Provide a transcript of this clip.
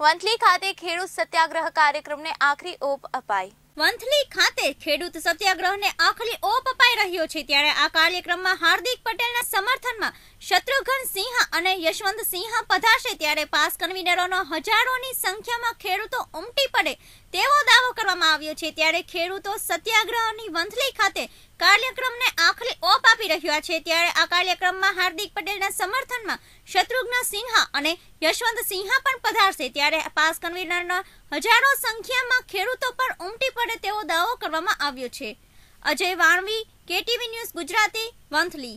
વંથલી ખાતે ખેડૂત સત્યાગ્રહ કાર્યક્રમને આખરી ઓપ અપાઈ વંથલી ખાતે ખેડૂત સત્યાગ્રહને આખરી ઓપ અપાઈ રહ્યો છે ત્યારે આ કાર્યક્રમમાં હાર્દિક પટેલના સમર્થનમાં શત્રુઘ્ન સિંહ અને યશવંત સિંહ પધારશે ત્યારે પાસ કન્વીનરોનો હજારોની સંખ્યામાં ખેડૂતો ઉમટી પડે તેવો દાવો કરવામાં આવ્યો છે ત્યારે ખેડૂતો સત્યાગ્રહની વંથલી ખાતે કાર્યક્રમને આખરે ઓપ આપી રહ્યા છે ત્યારે આ કાર્યક્રમમાં હાર્દિક પટેલના સમર્થનમાં શત્રુઘ્ન સિંહા અને યશવંત સિંહા પણ પધારશે ત્યારે પાસ કન્વીનરના હજારો સંખ્યામાં ખેડૂતો પર ઉમટી પડે તેવો દાવો કરવામાં આવ્યો છે અજય વાણવી કેટીવી ન્યૂઝ ગુજરાતી વંથલી